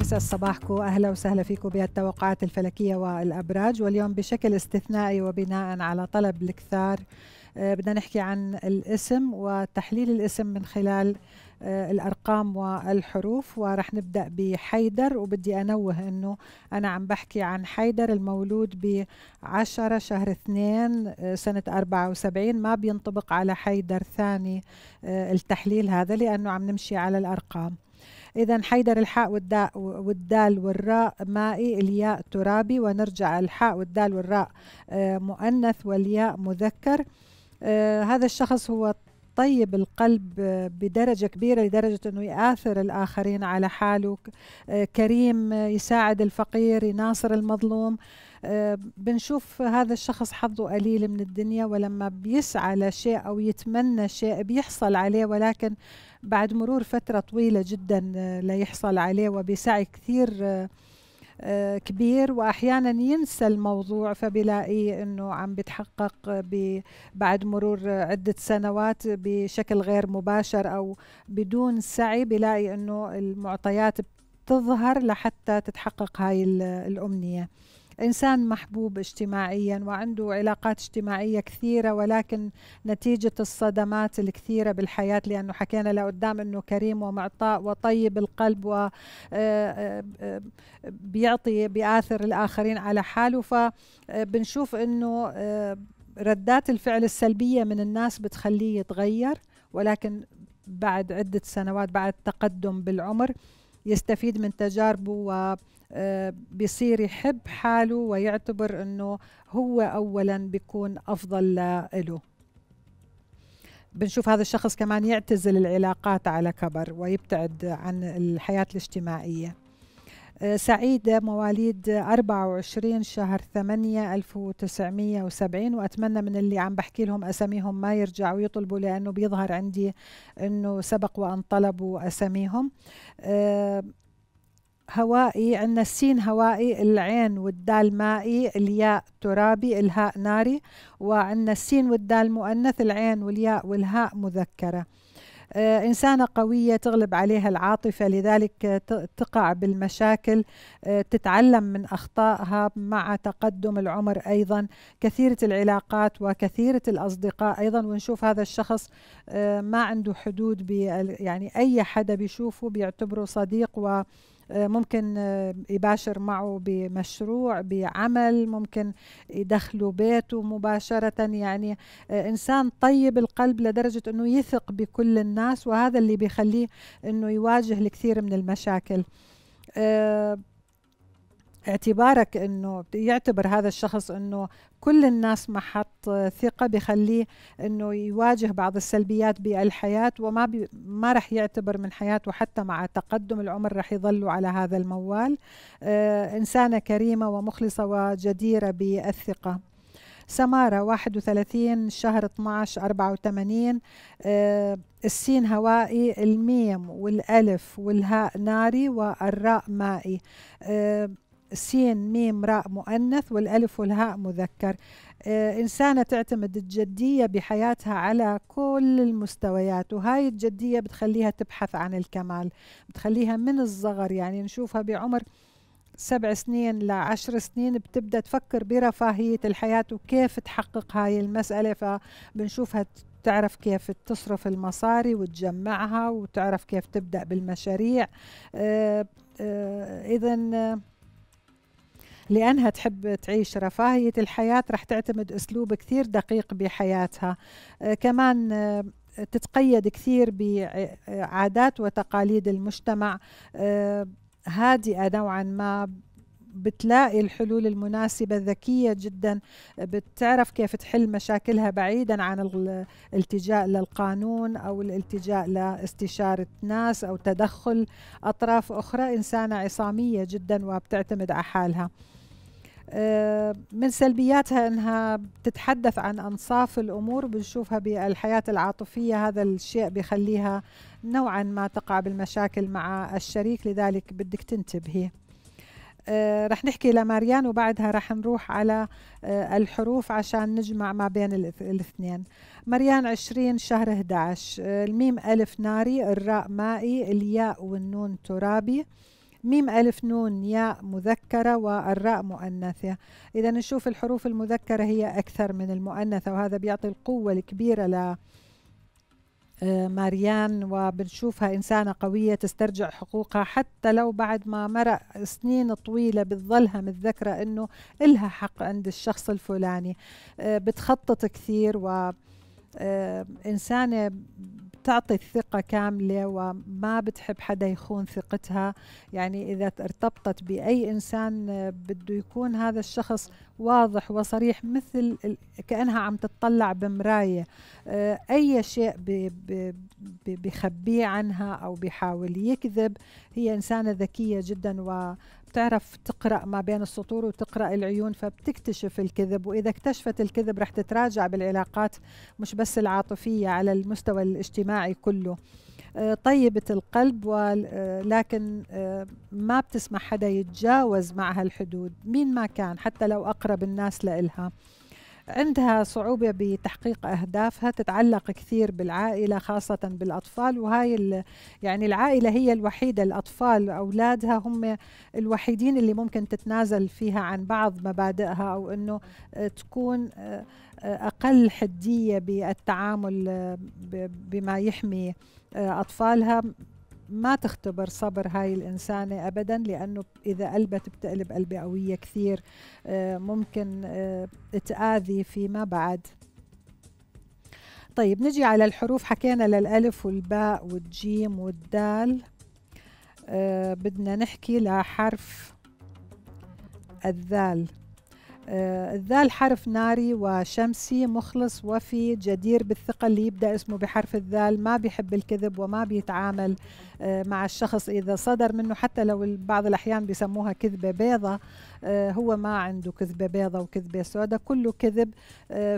مساء صباحكم اهلا وسهلا فيكم بالتوقعات الفلكيه والابراج واليوم بشكل استثنائي وبناء على طلب الكثار آه، بدنا نحكي عن الاسم وتحليل الاسم من خلال آه، الارقام والحروف ورح نبدا بحيدر وبدي انوه انه انا عم بحكي عن حيدر المولود ب 10 شهر 2 آه، سنه 74 ما بينطبق على حيدر ثاني التحليل هذا لانه عم نمشي على الارقام إذا حيدر الحاء والداء والدال والراء مائي الياء ترابي ونرجع الحاء والدال والراء آه، مؤنث والياء مذكر آه، هذا الشخص هو طيب القلب بدرجة كبيرة لدرجة أنه يآثر الآخرين على حاله آه، كريم يساعد الفقير يناصر المظلوم آه، بنشوف هذا الشخص حظه قليل من الدنيا ولما بيسعى لشيء أو يتمنى شيء بيحصل عليه ولكن بعد مرور فترة طويلة جدا آه، ليحصل عليه وبسعي كثير آه، كبير واحيانا ينسى الموضوع فبلاقي انه عم بتحقق بعد مرور عده سنوات بشكل غير مباشر او بدون سعي بلاقي انه المعطيات بتظهر لحتى تتحقق هاي الامنيه إنسان محبوب اجتماعيا وعنده علاقات اجتماعية كثيرة ولكن نتيجة الصدمات الكثيرة بالحياة لأنه حكينا لقدام أنه كريم ومعطاء وطيب القلب و آه، آه، بيعطي بيآثر الآخرين على حاله فبنشوف آه، أنه ردات الفعل السلبية من الناس بتخليه يتغير ولكن بعد عدة سنوات بعد تقدم بالعمر يستفيد من تجاربه بصير يحب حاله ويعتبر انه هو اولا بيكون افضل له بنشوف هذا الشخص كمان يعتزل العلاقات على كبر ويبتعد عن الحياة الاجتماعية آه، سعيدة مواليد 24 شهر 8 1970 وأتمنى من اللي عم بحكي لهم أساميهم ما يرجعوا يطلبوا لأنه بيظهر عندي أنه سبق وأن طلبوا أساميهم آه، هوائي عندنا السين هوائي العين والدال مائي الياء ترابي الهاء ناري وعندنا السين والدال مؤنث العين والياء والهاء مذكرة آه، إنسانة قوية تغلب عليها العاطفة لذلك تقع بالمشاكل آه، تتعلم من أخطائها مع تقدم العمر أيضا كثيرة العلاقات وكثيرة الأصدقاء أيضا ونشوف هذا الشخص آه، ما عنده حدود يعني أي حدا بيشوفه بيعتبره صديق و آه، ممكن آه، يباشر معه بمشروع بعمل ممكن يدخله بيته مباشرة يعني آه، إنسان طيب القلب لدرجة أنه يثق بكل الناس وهذا اللي بيخليه أنه يواجه الكثير من المشاكل اعتبارك انه يعتبر هذا الشخص انه كل الناس ما حط ثقه بخليه انه يواجه بعض السلبيات بالحياه وما بي ما راح يعتبر من حياته حتى مع تقدم العمر راح يظلوا على هذا الموال آه انسانه كريمه ومخلصه وجديره بالثقه سمارة 31 شهر 12 84 آه السين هوائي الميم والألف والهاء ناري والراء مائي آه سين ميم راء مؤنث والألف والهاء مذكر آه إنسانة تعتمد الجدية بحياتها على كل المستويات وهاي الجدية بتخليها تبحث عن الكمال بتخليها من الصغر يعني نشوفها بعمر سبع سنين لعشر سنين بتبدأ تفكر برفاهية الحياة وكيف تحقق هاي المسألة فبنشوفها تعرف كيف تصرف المصاري وتجمعها وتعرف كيف تبدأ بالمشاريع آه آه إذا لأنها تحب تعيش رفاهية الحياة رح تعتمد أسلوب كثير دقيق بحياتها آه، كمان آه، تتقيد كثير بعادات وتقاليد المجتمع آه، هادئة نوعا ما بتلاقي الحلول المناسبة ذكية جدا بتعرف كيف تحل مشاكلها بعيدا عن الالتجاء للقانون أو الالتجاء لاستشارة ناس أو تدخل أطراف أخرى إنسانة عصامية جدا وبتعتمد على حالها آه، من سلبياتها انها بتتحدث عن انصاف الامور بنشوفها بالحياه العاطفيه هذا الشيء بيخليها نوعا ما تقع بالمشاكل مع الشريك لذلك بدك تنتبهي آه، رح نحكي لماريان وبعدها رح نروح على آه، الحروف عشان نجمع ما بين الاثنين مريان عشرين شهر 11 الميم ألف ناري الراء مائي الياء والنون ترابي ميم ألف نون ياء مذكرة والراء مؤنثة إذا نشوف الحروف المذكرة هي أكثر من المؤنثة وهذا بيعطي القوة الكبيرة ل آه، ماريان وبنشوفها إنسانة قوية تسترجع حقوقها حتى لو بعد ما مرق سنين طويلة بتظلها متذكرة إنه إلها حق عند الشخص الفلاني آه، بتخطط كثير و آه، إنسانة تعطي الثقة كاملة وما بتحب حدا يخون ثقتها يعني إذا ارتبطت بأي إنسان آه، بده يكون هذا الشخص واضح وصريح مثل كأنها عم تطلع بمراية آه، أي شيء بخبيه عنها أو بيحاول يكذب هي إنسانة ذكية جدا و بتعرف تقرا ما بين السطور وتقرا العيون فبتكتشف الكذب واذا اكتشفت الكذب رح تتراجع بالعلاقات مش بس العاطفيه على المستوى الاجتماعي كله آه، طيبة القلب ولكن آه، آه، ما بتسمح حدا يتجاوز معها الحدود مين ما كان حتى لو أقرب الناس لإلها عندها صعوبة بتحقيق أهدافها تتعلق كثير بالعائلة خاصة بالأطفال وهاي يعني العائلة هي الوحيدة الأطفال أولادها هم الوحيدين اللي ممكن تتنازل فيها عن بعض مبادئها أو أنه آه، تكون آه، آه، أقل حدية بالتعامل بما يحمي أطفالها ما تختبر صبر هاي الإنسانة أبدا لأنه إذا قلبت بتقلب قلبة قوية كثير آه، ممكن آه، تآذي فيما بعد طيب نجي على الحروف حكينا للألف والباء والجيم والدال آه، بدنا نحكي لحرف الذال آه، الذال حرف ناري وشمسي مخلص وفي جدير بالثقة اللي يبدأ اسمه بحرف الذال ما بيحب الكذب وما بيتعامل آه، مع الشخص إذا صدر منه حتى لو بعض الأحيان بيسموها كذبة بيضة آه، هو ما عنده كذبة بيضة وكذبة سوداء كله كذب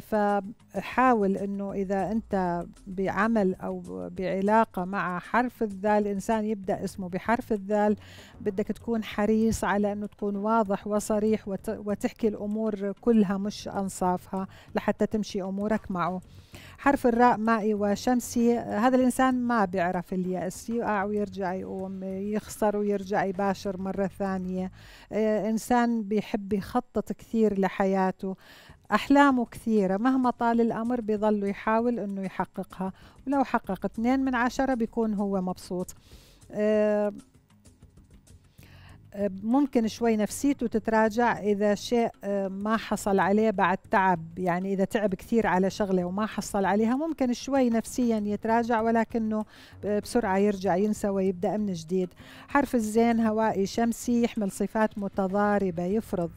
فحاول أنه إذا أنت بعمل أو بعلاقة مع حرف الذال إنسان يبدأ اسمه بحرف الذال بدك تكون حريص على أنه تكون واضح وصريح وتحكي الأمور الأمور كلها مش أنصافها لحتى تمشي أمورك معه حرف الراء مائي وشمسي هذا الإنسان ما بيعرف اليأس يقع ويرجع يقوم يخسر ويرجع يباشر مرة ثانية آه، إنسان بيحب يخطط كثير لحياته أحلامه كثيرة مهما طال الأمر بيظل يحاول أنه يحققها ولو حقق اثنين من عشرة بيكون هو مبسوط أه ممكن شوي نفسيته تتراجع إذا شيء آه، ما حصل عليه بعد تعب يعني إذا تعب كثير على شغلة وما حصل عليها ممكن شوي نفسيا يتراجع ولكنه آه، بسرعة يرجع ينسى ويبدأ من جديد حرف الزين هوائي شمسي يحمل صفات متضاربة يفرض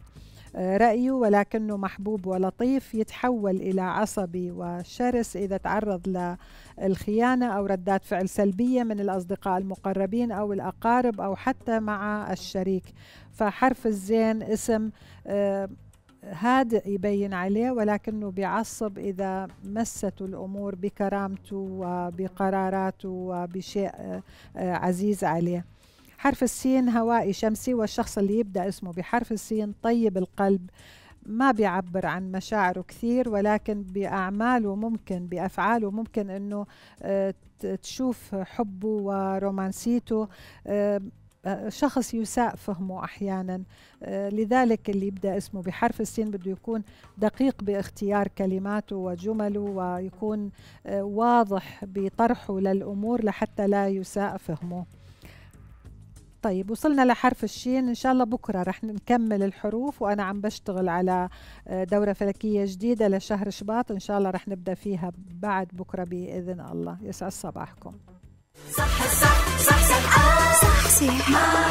رأيه ولكنه محبوب ولطيف يتحول إلى عصبي وشرس إذا تعرض للخيانة أو ردات فعل سلبية من الأصدقاء المقربين أو الأقارب أو حتى مع الشريك فحرف الزين اسم آه، هادئ يبين عليه ولكنه بيعصب إذا مست الأمور بكرامته وبقراراته وبشيء آه، عزيز عليه حرف السين هوائي شمسي والشخص اللي يبدأ اسمه بحرف السين طيب القلب ما بيعبر عن مشاعره كثير ولكن بأعماله ممكن بأفعاله ممكن أنه آه، تشوف حبه ورومانسيته آه، آه، شخص يساء فهمه احيانا لذلك اللي يبدا اسمه بحرف السين بده يكون دقيق باختيار كلماته وجمله ويكون واضح بطرحه للامور لحتى لا يساء فهمه طيب وصلنا لحرف الشين ان شاء الله بكره رح نكمل الحروف وانا عم بشتغل على دوره فلكيه جديده لشهر شباط ان شاء الله رح نبدا فيها بعد بكره باذن الله يسعد صباحكم صح صح صح صح, صح, صح, صح, صح, صح, صح, صح, صح